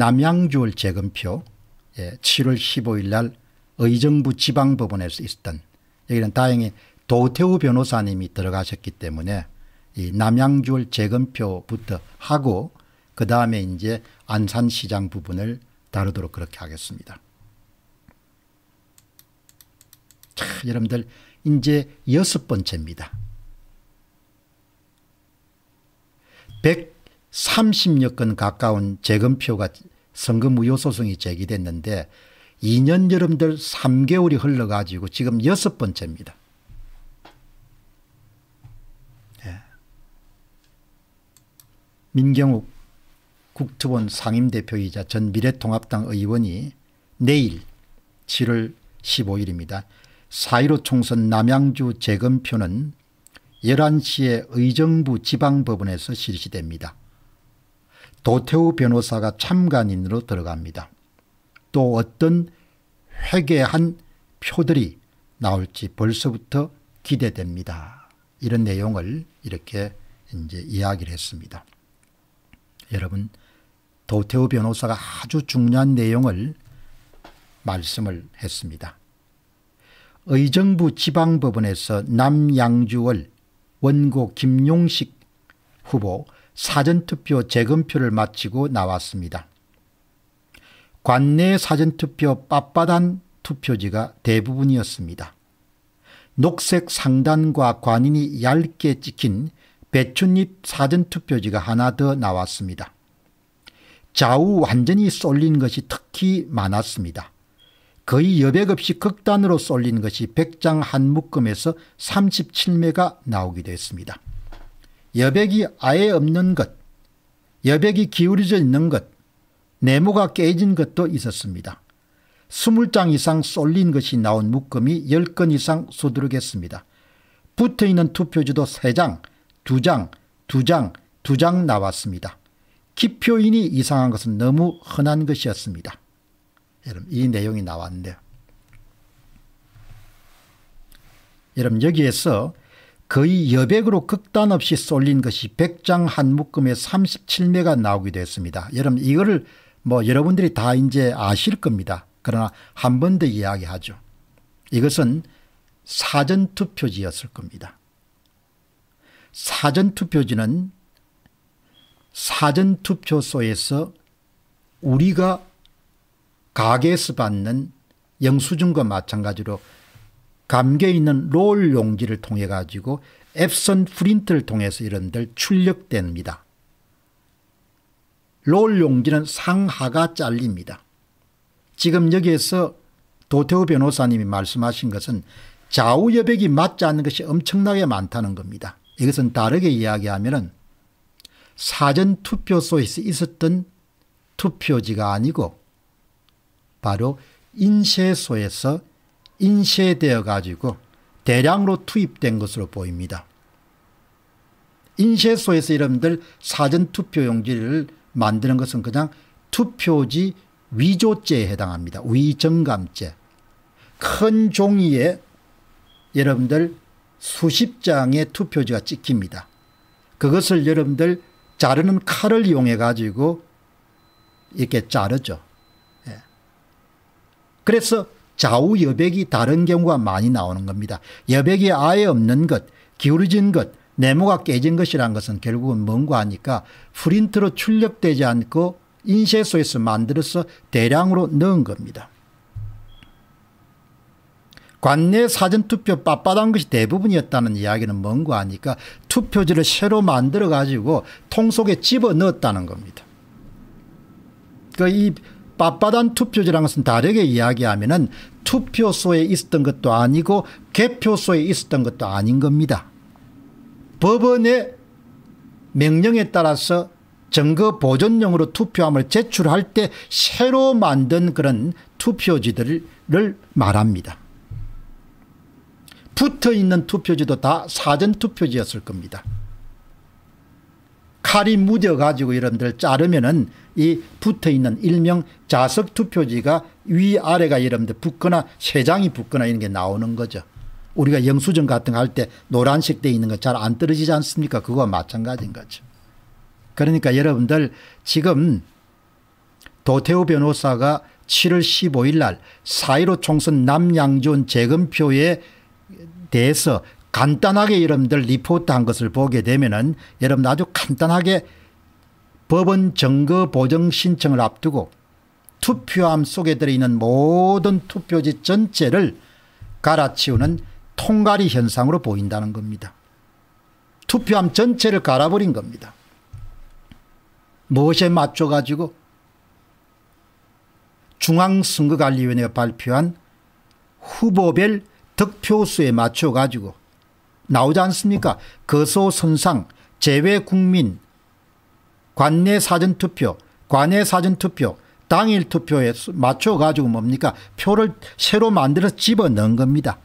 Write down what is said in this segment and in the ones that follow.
남양주월 재검표 예, 7월 15일 날 의정부 지방법원에서 있었던 여기는 다행히 도태우 변호사님이 들어가셨기 때문에 이 남양주월 재검표부터 하고 그 다음에 이제 안산시장 부분을 다루도록 그렇게 하겠습니다. 자, 여러분들 이제 여섯 번째입니다. 130여 건 가까운 재검표가 선거 무효 소송이 제기됐는데 2년 여름들 3개월이 흘러가지고 지금 여섯 번째입니다. 네. 민경욱 국토본 상임대표이자 전 미래통합당 의원이 내일 7월 15일입니다. 4.15 총선 남양주 재검표는 11시에 의정부 지방법원에서 실시됩니다. 도태우 변호사가 참관인으로 들어갑니다. 또 어떤 회개한 표들이 나올지 벌써부터 기대됩니다. 이런 내용을 이렇게 이제 이야기를 했습니다. 여러분 도태우 변호사가 아주 중요한 내용을 말씀을 했습니다. 의정부 지방법원에서 남양주월 원고 김용식 후보 사전투표 재검표를 마치고 나왔습니다. 관내 사전투표 빳빳한 투표지가 대부분이었습니다. 녹색 상단과 관인이 얇게 찍힌 배춧잎 사전투표지가 하나 더 나왔습니다. 좌우 완전히 쏠린 것이 특히 많았습니다. 거의 여백 없이 극단으로 쏠린 것이 100장 한 묶음에서 37매가 나오기도 했습니다. 여백이 아예 없는 것, 여백이 기울어져 있는 것, 네모가 깨진 것도 있었습니다. 20장 이상 쏠린 것이 나온 묶음이 10건 이상 수두르겠습니다 붙어있는 투표지도 3장, 2장, 2장, 2장 나왔습니다. 기표인이 이상한 것은 너무 흔한 것이었습니다. 여러분 이 내용이 나왔는데요. 여러분 여기에서 거의 여백으로 극단 없이 쏠린 것이 백장 한 묶음에 37매가 나오기도 했습니다. 여러분 이거를 뭐 여러분들이 다 이제 아실 겁니다. 그러나 한 번 더 이야기하죠. 이것은 사전투표지였을 겁니다. 사전투표지는 사전투표소에서 우리가 가게에서 받는 영수증과 마찬가지로 감겨 있는 롤 용지를 통해 가지고 앱선 프린트를 통해서 이런 데 출력됩니다. 롤 용지는 상하가 잘립니다. 지금 여기에서 도태우 변호사님이 말씀하신 것은 좌우 여백이 맞지 않는 것이 엄청나게 많다는 겁니다. 이것은 다르게 이야기하면 사전투표소에 있었던 투표지가 아니고 바로 인쇄소에서 인쇄되어 가지고 대량으로 투입된 것으로 보입니다. 인쇄소에서 여러분들 사전투표 용지를 만드는 것은 그냥 투표지 위조죄에 해당합니다. 위정감죄. 큰 종이에 여러분들 수십 장의 투표지가 찍힙니다. 그것을 여러분들 자르는 칼을 이용해 가지고 이렇게 자르죠. 예. 그래서 좌우 여백이 다른 경우가 많이 나오는 겁니다. 여백이 아예 없는 것, 기울어진 것, 네모가 깨진 것이란 것은 결국은 뭔가하니까 프린트로 출력되지 않고 인쇄소에서 만들어서 대량으로 넣은 겁니다. 관내 사전투표 빳빳한 것이 대부분이었다는 이야기는 뭔가 하니까 투표지를 새로 만들어 가지고 통 속에 집어 넣었다는 겁니다. 그이 러니까 빳빳한 투표지라는 것은 다르게 이야기하면 은 투표소에 있었던 것도 아니고 개표소에 있었던 것도 아닌 겁니다. 법원의 명령에 따라서 증거 보존용으로 투표함을 제출할 때 새로 만든 그런 투표지들을 말합니다. 붙어있는 투표지도 다 사전투표지였을 겁니다. 칼이 무뎌가지고 여러분들 자르면은 이 붙어있는 일명 자석 투표지가 위아래가 여러분들 붙거나 세 장이 붙거나 이런 게 나오는 거죠. 우리가 영수증 같은 거 할 때 노란색 돼 있는 거 잘 안 떨어지지 않습니까? 그거와 마찬가지인 거죠. 그러니까 여러분들 지금 도태우 변호사가 7월 15일 날 4.15 총선 남양준 재검표에 대해서 간단하게 여러분들 리포트 한 것을 보게 되면은 여러분 아주 간단하게 법원 증거 보정 신청을 앞두고 투표함 속에 들어있는 모든 투표지 전체를 갈아치우는 통갈이 현상으로 보인다는 겁니다. 투표함 전체를 갈아버린 겁니다. 무엇에 맞춰가지고 중앙선거관리위원회가 발표한 후보별 득표수에 맞춰가지고 나오지 않습니까? 거소선상, 재외국민, 관내 사전투표, 관내 사전투표, 당일 투표에 맞춰가지고 뭡니까? 표를 새로 만들어 집어넣은 겁니다.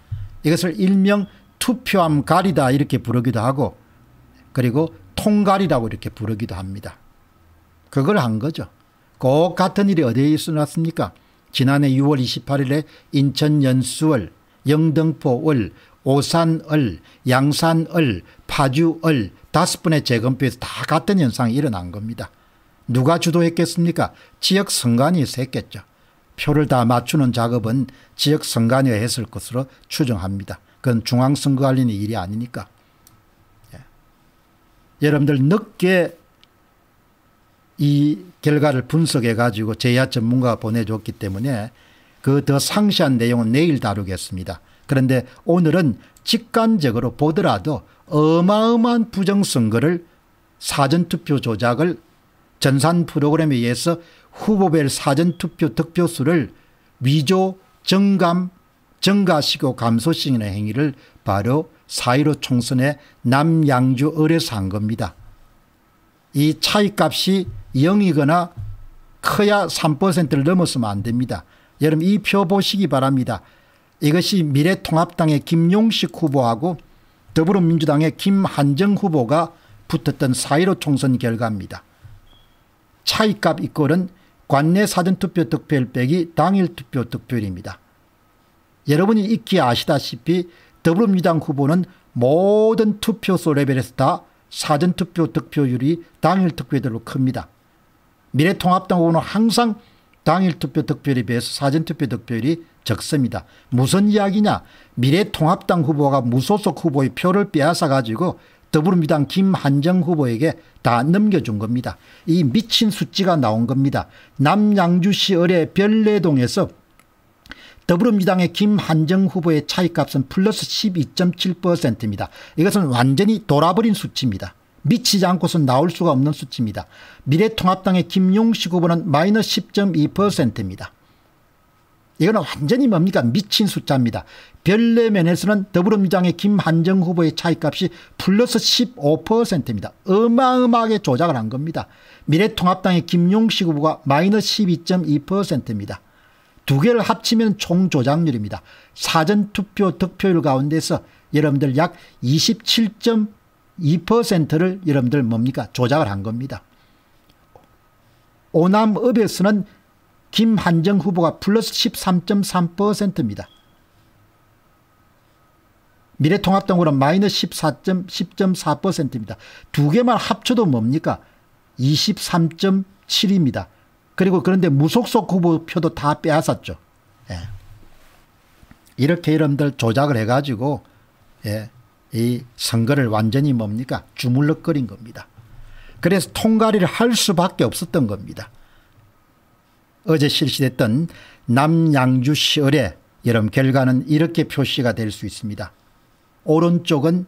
이것을 일명 투표함 가리다 이렇게 부르기도 하고 그리고 통갈이라고 이렇게 부르기도 합니다. 그걸 한 거죠. 꼭 같은 일이 어디에 일어났습니까? 지난해 6월 28일에 인천 연수월, 영등포월, 오산을, 양산을, 파주을 다섯 번의 재건표에서 다 같은 현상이 일어난 겁니다. 누가 주도했겠습니까? 지역 선관위에서 했겠죠. 표를 다 맞추는 작업은 지역 선관위가 했을 것으로 추정합니다. 그건 중앙선거관리의 일이 아니니까. 예. 여러분들 늦게 이 결과를 분석해 가지고 제야 전문가가 보내줬기 때문에 그 더 상세한 내용은 내일 다루겠습니다. 그런데 오늘은 직관적으로 보더라도 어마어마한 부정선거를 사전투표 조작을 전산 프로그램에 의해서 후보별 사전투표 득표수를 위조, 정감, 증가시고 감소시키는 행위를 바로 사1로 총선의 남양주 을에서 한 겁니다. 이 차이값이 0이거나 커야 3%를 넘었으면 안 됩니다. 여러분 이 표 보시기 바랍니다. 이것이 미래통합당의 김용식 후보하고 더불어민주당의 김한정 후보가 붙었던 4.15 총선 결과입니다. 차이값 이꼴은 관내 사전투표 득표율 빼기 당일 투표 득표율입니다. 여러분이 익히 아시다시피 더불어민주당 후보는 모든 투표소 레벨에서 다 사전투표 득표율이 당일 투표율로 큽니다. 미래통합당 후보는 항상 당일 투표 득표율에 비해서 사전투표 득표율이 적습니다. 무슨 이야기냐 미래통합당 후보가 무소속 후보의 표를 빼앗아 가지고 더불어민주당 김한정 후보에게 다 넘겨준 겁니다. 이 미친 수치가 나온 겁니다. 남양주시 을의 별내동에서 더불어민주당의 김한정 후보의 차이값은 플러스 12.7%입니다. 이것은 완전히 돌아버린 수치입니다. 미치지 않고선 나올 수가 없는 수치입니다. 미래통합당의 김용식 후보는 마이너스 10.2%입니다. 이거는 완전히 뭡니까 미친 숫자입니다. 별내면에서는 더불어민주당의 김한정 후보의 차이값이 플러스 15%입니다. 어마어마하게 조작을 한 겁니다. 미래통합당의 김용식 후보가 마이너스 12.2%입니다. 두 개를 합치면 총 조작률입니다. 사전투표 득표율 가운데서 여러분들 약 27.2%를 여러분들 뭡니까 조작을 한 겁니다. 오남읍에서는 김한정 후보가 플러스 13.3%입니다. 미래통합당으로 마이너스 1 0 4입니다두 개만 합쳐도 뭡니까? 23.7입니다. 그리고 그런데 무속속 후보 표도 다 빼앗았죠. 예. 이렇게 여러분들 조작을 해가지고 예. 이 선거를 완전히 뭡니까? 주물럭거린 겁니다. 그래서 통과를 할 수밖에 없었던 겁니다. 어제 실시됐던 남양주시 의뢰 여름 결과는 이렇게 표시가 될 수 있습니다. 오른쪽은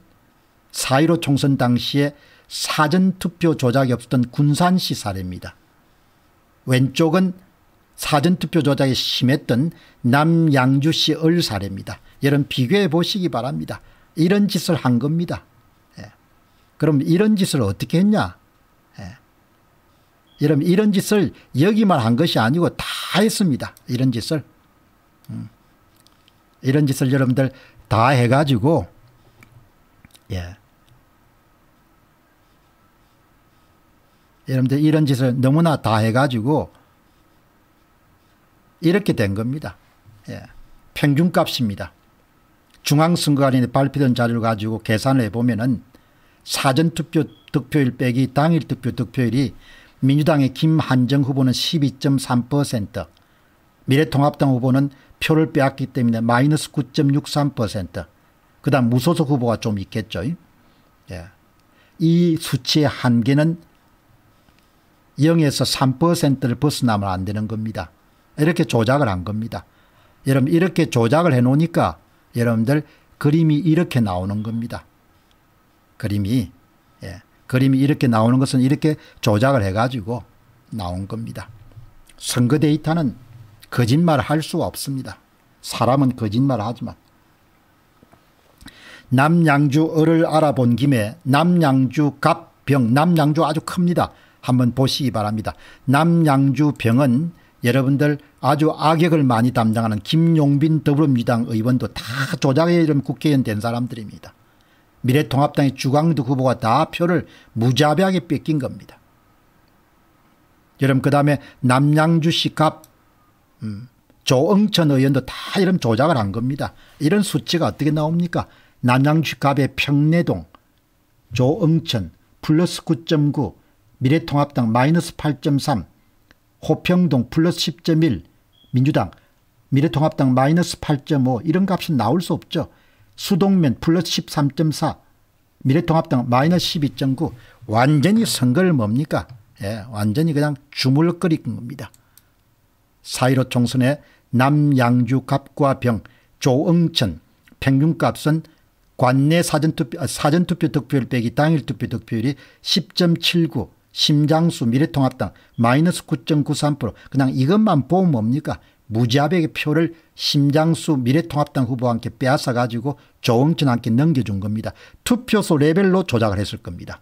4.15 총선 당시에 사전투표 조작이 없었던 군산시 사례입니다. 왼쪽은 사전투표 조작이 심했던 남양주시 을 사례입니다. 여러분 비교해 보시기 바랍니다. 이런 짓을 한 겁니다. 예. 그럼 이런 짓을 어떻게 했냐. 예. 여러분 이런 짓을 여기만 한 것이 아니고 다 했습니다. 이런 짓을. 음. 이런 짓을 여러분들 다 해가지고, 예. 여러분들 이런 짓을 너무나 다 해가지고, 이렇게 된 겁니다. 예. 평균값입니다. 중앙선거관이 발표된 자료를 가지고 계산을 해보면은 사전투표 득표일 빼기 당일 투표 득표율이 민주당의 김한정 후보는 12.3%, 미래통합당 후보는 표를 빼앗기 때문에 마이너스 9.63%, 그 다음 무소속 후보가 좀 있겠죠. 예. 이 수치의 한계는 0에서 3%를 벗어나면 안 되는 겁니다. 이렇게 조작을 한 겁니다. 여러분 이렇게 조작을 해놓으니까 여러분들 그림이 이렇게 나오는 겁니다. 그림이 예. 그림이 이렇게 나오는 것은 이렇게 조작을 해가지고 나온 겁니다. 선거 데이터는 거짓말 할 수 없습니다. 사람은 거짓말 하지만. 남양주 을을 알아본 김에 남양주 갑병, 남양주 아주 큽니다. 한번 보시기 바랍니다. 남양주 병은 여러분들 아주 악역을 많이 담당하는 김용빈 더불어민주당 의원도 다 조작의 이름 국회의원 된 사람들입니다. 미래통합당의 주광두 후보가 다 표를 무자비하게 뺏긴 겁니다. 여러분 그 다음에 남양주 시갑 음, 조응천 의원도 다 이런 조작을 한 겁니다. 이런 수치가 어떻게 나옵니까? 남양주 시갑의 평내동 조응천 플러스 9.9 미래통합당 마이너스 8.3 호평동 플러스 10.1 민주당 미래통합당 마이너스 8.5 이런 값이 나올 수 없죠. 수동면 플러스 13.4 미래통합당 마이너스 12.9 완전히 선거를 뭡니까 예, 완전히 그냥 주물럭거린 겁니다. 4.15 총선에 남양주 갑과 병 조응천 평균값은 관내 사전투표, 아, 사전투표 득표율 빼기 당일 투표 득표율이 10.79 심장수 미래통합당 마이너스 9.93% 그냥 이것만 보면 뭡니까 무지압의 표를 심장수 미래통합당 후보와 함께 빼앗아가지고 조응천한테 넘겨준 겁니다. 투표소 레벨로 조작을 했을 겁니다.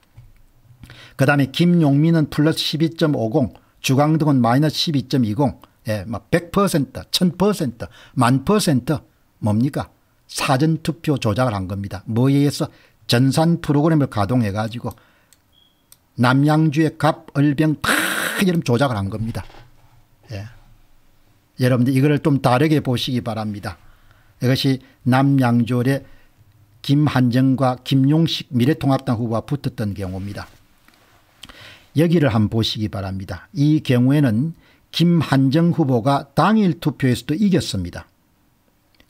그 다음에 김용민은 플러스 12.50, 주강등은 마이너스 12.20, 예, 막 100%, 1000%, 1000%, 뭡니까? 사전투표 조작을 한 겁니다. 뭐에 의해서 전산 프로그램을 가동해가지고 남양주의 갑, 을병 다 이름 조작을 한 겁니다. 예. 여러분들 이거를 좀 다르게 보시기 바랍니다. 이것이 남양졸의 김한정과 김용식 미래통합당 후보와 붙었던 경우입니다. 여기를 한번 보시기 바랍니다. 이 경우에는 김한정 후보가 당일 투표에서도 이겼습니다.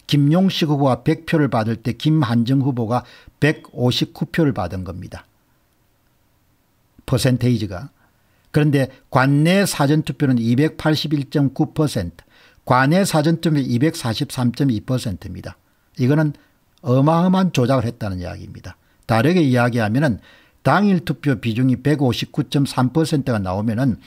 김용식 후보가 100표를 받을 때 김한정 후보가 159표를 받은 겁니다. 퍼센테이지가. 그런데 관내 사전투표는 281.9% 관해 사전점이 243.2%입니다. 이거는 어마어마한 조작을 했다는 이야기입니다. 다르게 이야기하면은 당일 투표 비중이 159.3%가 나오면은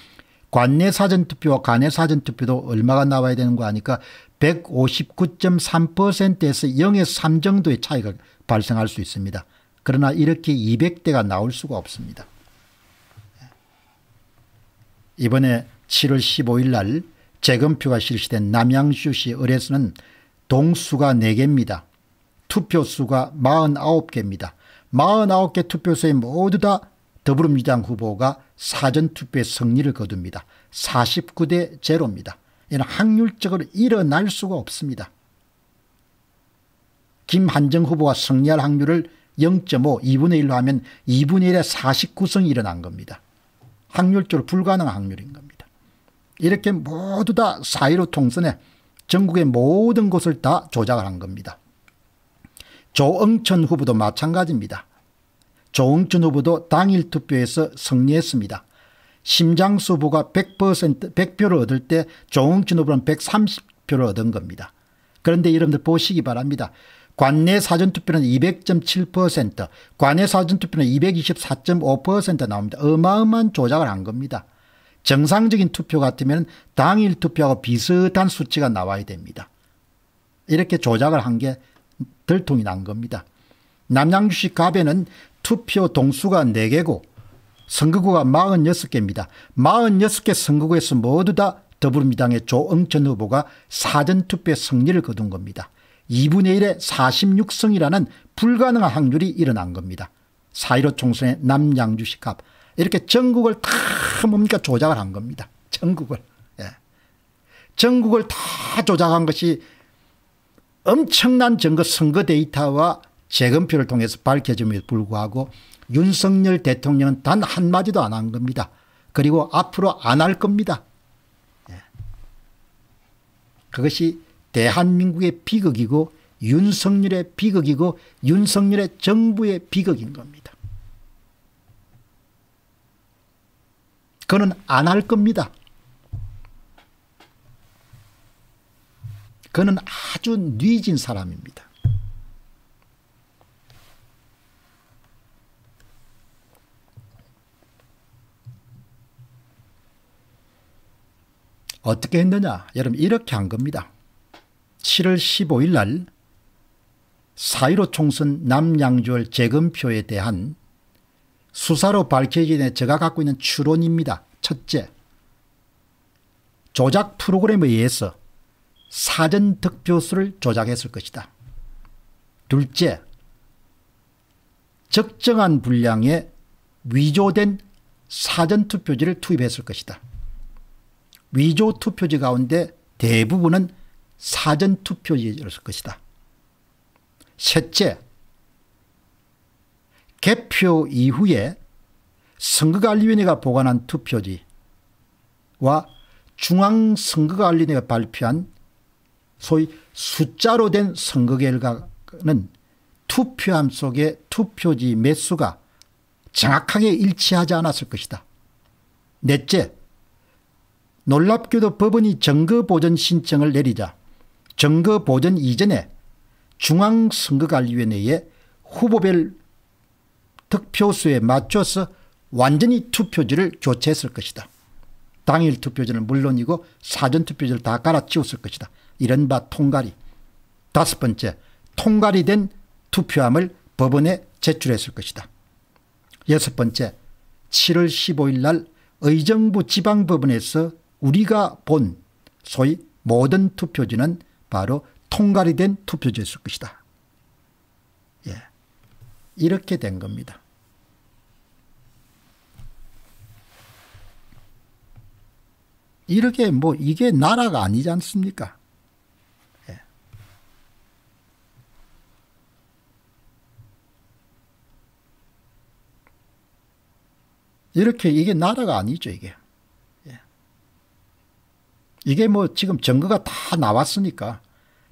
관내 사전투표와 관내 사전투표도 얼마가 나와야 되는 거 아니까 159.3%에서 0에3 정도의 차이가 발생할 수 있습니다. 그러나 이렇게 200대가 나올 수가 없습니다. 이번에 7월 15일 날 재검표가 실시된 남양주시 의뢰수는 동수가 4개입니다. 투표수가 49개입니다. 49개 투표소에 모두 다 더불어민주당 후보가 사전투표에 승리를 거둡니다. 49대 제로입니다. 이는 확률적으로 일어날 수가 없습니다. 김한정 후보가 승리할 확률을 0.5, 2분의 1로 하면 2분의 1에 49성이 일어난 겁니다. 확률적으로 불가능한 확률인 겁니다. 이렇게 모두 다 사이로 통선에 전국의 모든 곳을 다 조작을 한 겁니다. 조응천 후보도 마찬가지입니다. 조응천 후보도 당일 투표에서 승리했습니다. 심장수 후보가 100%, 100표를 얻을 때 조응천 후보는 130표를 얻은 겁니다. 그런데 여러분들 보시기 바랍니다. 관내 사전투표는 200.7%, 관내 사전투표는 224.5% 나옵니다. 어마어마한 조작을 한 겁니다. 정상적인 투표 같으면 당일 투표하고 비슷한 수치가 나와야 됩니다. 이렇게 조작을 한 게 들통이 난 겁니다. 남양주시 갑에는 투표 동수가 4개고 선거구가 46개입니다. 46개 선거구에서 모두 다더불어민당의 조응천 후보가 사전투표 승리를 거둔 겁니다. 2분의 1의 46성이라는 불가능한 확률이 일어난 겁니다. 4.15 총선의 남양주시 갑 이렇게 전국을 다 뭡니까 조작을 한 겁니다. 전국을. 예. 전국을 다 조작한 것이 엄청난 증거 선거 데이터와 재검표를 통해서 밝혀짐에도 불구하고 윤석열 대통령은 단 한마디도 안 한 겁니다. 그리고 앞으로 안 할 겁니다. 예. 그것이 대한민국의 비극이고 윤석열의 비극이고 윤석열의 정부의 비극인 겁니다. 그는 안 할 겁니다. 그는 아주 뉘진 사람입니다. 어떻게 했느냐? 여러분 이렇게 한 겁니다. 7월 15일 날4.15 총선 남양주월 재검표에 대한 수사로 밝혀기 전에 제가 갖고 있는 추론입니다. 첫째, 조작 프로그램에 의해서 사전 득표수를 조작했을 것이다. 둘째, 적정한 분량의 위조된 사전 투표지를 투입했을 것이다. 위조 투표지 가운데 대부분은 사전 투표지였을 것이다. 셋째, 개표 이후에 선거관리위원회가 보관한 투표지와 중앙선거관리위원회가 발표한 소위 숫자로 된 선거 결과는 투표함 속의 투표지 매수가 정확하게 일치하지 않았을 것이다. 넷째, 놀랍게도 법원이 증거보전 신청을 내리자 증거보전 이전에 중앙선거관리위원회에 후보별 득표수에 맞춰서 완전히 투표지를 교체했을 것이다. 당일 투표지는 물론이고 사전 투표지를 다 갈아치웠을 것이다. 이른바 통갈이. 다섯 번째 통갈이 된 투표함을 법원에 제출했을 것이다. 여섯 번째 7월 15일 날 의정부 지방법원에서 우리가 본 소위 모든 투표지는 바로 통갈이 된 투표지였을 것이다. 이렇게 된 겁니다. 이렇게 뭐 이게 나라가 아니지 않습니까? 예. 이렇게 이게 나라가 아니죠 이게. 예. 이게 뭐 지금 증거가 다 나왔으니까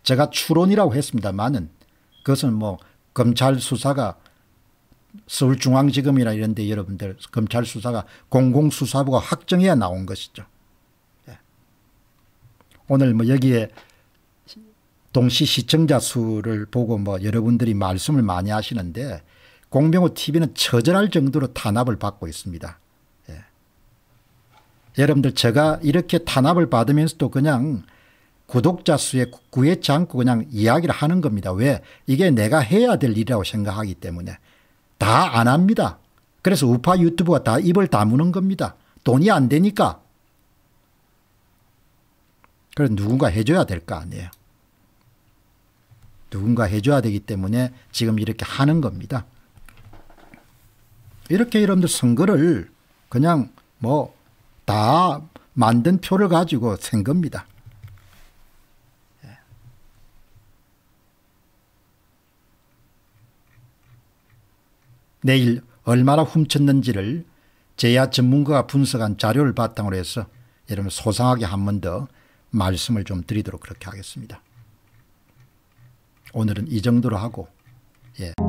제가 추론이라고 했습니다만은 그것은 뭐 검찰 수사가 서울중앙지검이나 이런 데 여러분들 검찰 수사가 공공수사부가 확정해야 나온 것이죠. 예. 오늘 뭐 여기에 동시 시청자 수를 보고 뭐 여러분들이 말씀을 많이 하시는데 공병호 TV는 처절할 정도로 탄압을 받고 있습니다. 예. 여러분들 제가 이렇게 탄압을 받으면서도 그냥 구독자 수에 구애치 않고 그냥 이야기를 하는 겁니다. 왜? 이게 내가 해야 될 일이라고 생각하기 때문에. 다안 합니다. 그래서 우파 유튜브가 다 입을 다무는 겁니다. 돈이 안 되니까. 그래 누군가 해줘야 될 거 아니에요. 누군가 해줘야 되기 때문에 지금 이렇게 하는 겁니다. 이렇게 여러분들 선거를 그냥 뭐 다 만든 표를 가지고 센 겁니다. 내일 얼마나 훔쳤는지를 제야 전문가가 분석한 자료를 바탕으로 해서 여러분 소상하게 한 번 더 말씀을 좀 드리도록 그렇게 하겠습니다. 오늘은 이 정도로 하고 예.